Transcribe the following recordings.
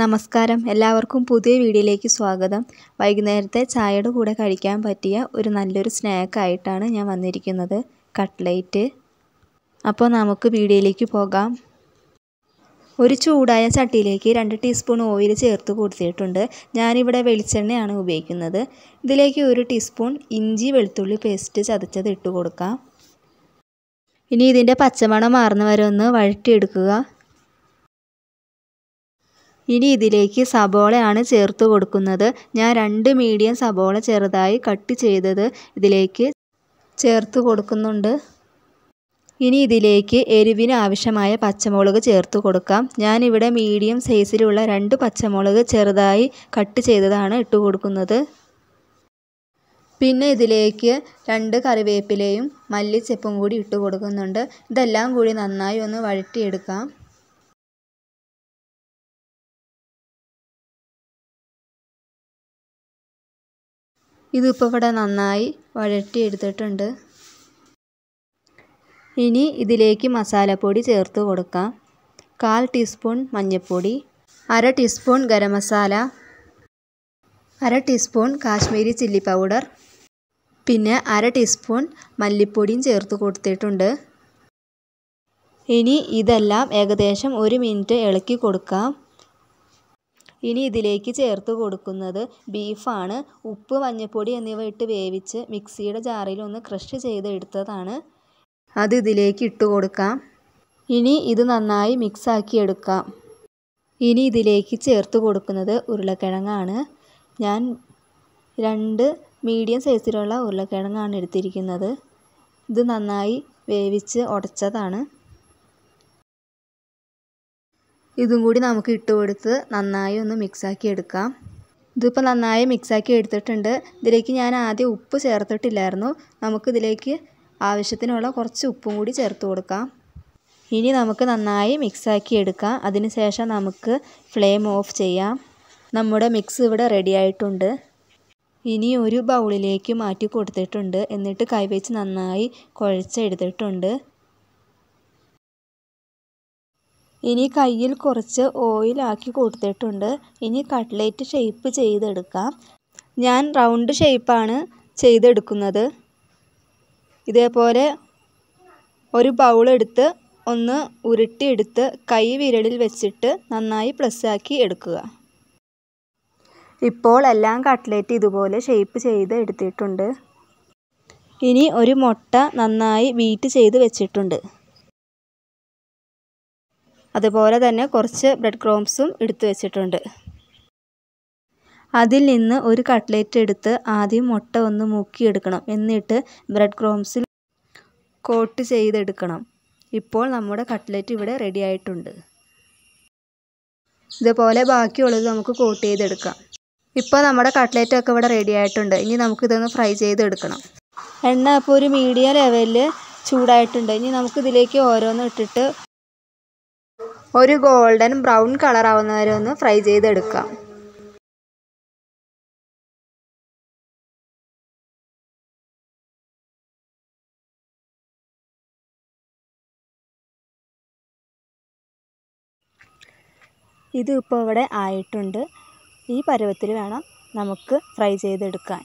നമസ്കാരം എല്ലാവർക്കും പുതിയ വീഡിയോയിലേക്ക് സ്വാഗതം വൈകുന്നേരത്തെ ചായയുടെ കൂടെ കഴിക്കാൻ പറ്റിയ ഒരു നല്ലൊരു സ്നാക്കായിട്ടാണ് ഞാൻ വന്നിരിക്കുന്നത് കട്ട്ലേറ്റ് അപ്പോൾ നമുക്ക് വീഡിയോയിലേക്ക് പോകാം ഒരു ചൂടായ ചട്ടിയിലേക്ക് രണ്ട് ടീസ്പൂൺ ഓയിൽ ചേർത്ത് കൊടുത്തിട്ടുണ്ട് ഞാനിവിടെ വെളിച്ചെണ്ണയാണ് ഉപയോഗിക്കുന്നത് ഇതിലേക്ക് ഒരു ടീസ്പൂൺ ഇഞ്ചി വെളുത്തുള്ളി പേസ്റ്റ് ചതച്ചത് ഇട്ട് കൊടുക്കാം ഇനി ഇതിൻ്റെ പച്ചമണം മാറുന്ന വരെ ഒന്ന് വഴറ്റിയെടുക്കുക ഇനി ഇതിലേക്ക് സബോളയാണ് ചേർത്ത് കൊടുക്കുന്നത് ഞാൻ രണ്ട് മീഡിയം സബോള ചെറുതായി കട്ട് ചെയ്തത് ഇതിലേക്ക് ചേർത്ത് കൊടുക്കുന്നുണ്ട് ഇനി ഇതിലേക്ക് എരിവിന് ആവശ്യമായ പച്ചമുളക് ചേർത്ത് കൊടുക്കാം ഞാനിവിടെ മീഡിയം സൈസിലുള്ള രണ്ട് പച്ചമുളക് ചെറുതായി കട്ട് ചെയ്തതാണ് ഇട്ട് കൊടുക്കുന്നത് പിന്നെ ഇതിലേക്ക് രണ്ട് കറിവേപ്പിലയും മല്ലിച്ചെപ്പും കൂടി ഇട്ട് കൊടുക്കുന്നുണ്ട് ഇതെല്ലാം കൂടി നന്നായി ഒന്ന് വഴറ്റിയെടുക്കാം ഇതിപ്പോൾ ഇവിടെ നന്നായി എടുത്തിട്ടുണ്ട് ഇനി ഇതിലേക്ക് മസാലപ്പൊടി ചേർത്ത് കൊടുക്കാം കാൽ ടീസ്പൂൺ മഞ്ഞൾപ്പൊടി അര ടീസ്പൂൺ ഗരം മസാല അര ടീസ്പൂൺ കാശ്മീരി ചില്ലി പൗഡർ പിന്നെ അര ടീസ്പൂൺ മല്ലിപ്പൊടിയും ചേർത്ത് കൊടുത്തിട്ടുണ്ട് ഇനി ഇതെല്ലാം ഏകദേശം ഒരു മിനിറ്റ് ഇളക്കി കൊടുക്കാം ഇനി ഇതിലേക്ക് ചേർത്ത് കൊടുക്കുന്നത് ബീഫാണ് ഉപ്പ് മഞ്ഞൾപ്പൊടി എന്നിവ ഇട്ട് വേവിച്ച് മിക്സിയുടെ ജാറിൽ ഒന്ന് ക്രഷ് എടുത്തതാണ് അത് ഇതിലേക്ക് ഇട്ട് കൊടുക്കാം ഇനി ഇത് നന്നായി മിക്സാക്കി എടുക്കാം ഇനി ഇതിലേക്ക് ചേർത്ത് കൊടുക്കുന്നത് ഉരുളക്കിഴങ്ങാണ് ഞാൻ രണ്ട് മീഡിയം സൈസിലുള്ള ഉരുളക്കിഴങ്ങാണ് എടുത്തിരിക്കുന്നത് ഇത് നന്നായി വേവിച്ച് ഉടച്ചതാണ് ഇതും കൂടി നമുക്ക് ഇട്ട് കൊടുത്ത് നന്നായി ഒന്ന് മിക്സാക്കി എടുക്കാം ഇതിപ്പോൾ നന്നായി മിക്സാക്കി എടുത്തിട്ടുണ്ട് ഇതിലേക്ക് ഞാൻ ആദ്യം ഉപ്പ് ചേർത്തിട്ടില്ലായിരുന്നു നമുക്കിതിലേക്ക് ആവശ്യത്തിനുള്ള കുറച്ച് ഉപ്പും കൂടി ചേർത്ത് കൊടുക്കാം ഇനി നമുക്ക് നന്നായി മിക്സാക്കി എടുക്കാം അതിനുശേഷം നമുക്ക് ഫ്ലെയിം ഓഫ് ചെയ്യാം നമ്മുടെ മിക്സ് ഇവിടെ റെഡി ആയിട്ടുണ്ട് ഇനി ഒരു ബൗളിലേക്ക് മാറ്റി കൊടുത്തിട്ടുണ്ട് എന്നിട്ട് കൈവച്ച് നന്നായി കുഴച്ചെടുത്തിട്ടുണ്ട് ഇനി കയ്യിൽ കുറച്ച് ഓയിലാക്കി കൊടുത്തിട്ടുണ്ട് ഇനി കട്ട്ലേറ്റ് ഷേപ്പ് ചെയ്തെടുക്കാം ഞാൻ റൗണ്ട് ഷേപ്പാണ് ചെയ്തെടുക്കുന്നത് ഇതേപോലെ ഒരു ബൗളെടുത്ത് ഒന്ന് ഉരുട്ടിയെടുത്ത് കൈ വിരലിൽ വെച്ചിട്ട് നന്നായി പ്രസ്സാക്കി എടുക്കുക ഇപ്പോൾ എല്ലാം കട്ട്ലേറ്റ് ഇതുപോലെ ഷേപ്പ് ചെയ്ത് എടുത്തിട്ടുണ്ട് ഇനി ഒരു മുട്ട നന്നായി ബീറ്റ് ചെയ്ത് വെച്ചിട്ടുണ്ട് അതുപോലെ തന്നെ കുറച്ച് ബ്രെഡ് ക്രോംസും എടുത്തു വെച്ചിട്ടുണ്ട് അതിൽ നിന്ന് ഒരു കട്ട്ലേറ്റ് എടുത്ത് ആദ്യം മുട്ട ഒന്ന് മുക്കിയെടുക്കണം എന്നിട്ട് ബ്രെഡ് ക്രോംസിൽ കോട്ട് ചെയ്തെടുക്കണം ഇപ്പോൾ നമ്മുടെ കട്ട്ലേറ്റ് ഇവിടെ റെഡി ആയിട്ടുണ്ട് ഇതുപോലെ ബാക്കിയുള്ളത് നമുക്ക് കോട്ട് ചെയ്തെടുക്കാം ഇപ്പോൾ നമ്മുടെ ഒക്കെ ഇവിടെ റെഡി ആയിട്ടുണ്ട് ഇനി നമുക്കിതൊന്ന് ഫ്രൈ ചെയ്തെടുക്കണം എണ്ണ അപ്പോൾ ഒരു മീഡിയം ലെവലിൽ ചൂടായിട്ടുണ്ട് ഇനി നമുക്കിതിലേക്ക് ഓരോന്ന് ഇട്ടിട്ട് ഒരു ഗോൾഡൻ ബ്രൗൺ കളർ ആവുന്ന വരെ ഒന്ന് ഫ്രൈ ചെയ്തെടുക്കാം ഇത് ഇപ്പോൾ ഇവിടെ ആയിട്ടുണ്ട് ഈ പരുവത്തിൽ വേണം നമുക്ക് ഫ്രൈ ചെയ്തെടുക്കാൻ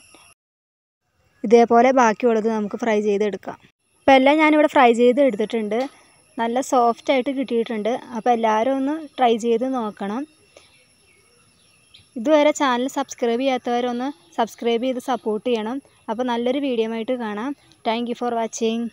ഇതേപോലെ ബാക്കിയുള്ളത് നമുക്ക് ഫ്രൈ ചെയ്തെടുക്കാം അപ്പോൾ എല്ലാം ഞാനിവിടെ ഫ്രൈ ചെയ്ത് എടുത്തിട്ടുണ്ട് നല്ല സോഫ്റ്റായിട്ട് കിട്ടിയിട്ടുണ്ട് അപ്പോൾ എല്ലാവരും ഒന്ന് ട്രൈ ചെയ്ത് നോക്കണം ഇതുവരെ ചാനൽ സബ്സ്ക്രൈബ് ചെയ്യാത്തവരൊന്ന് സബ്സ്ക്രൈബ് ചെയ്ത് സപ്പോർട്ട് ചെയ്യണം അപ്പോൾ നല്ലൊരു വീഡിയോ ആയിട്ട് കാണാം താങ്ക് ഫോർ വാച്ചിങ്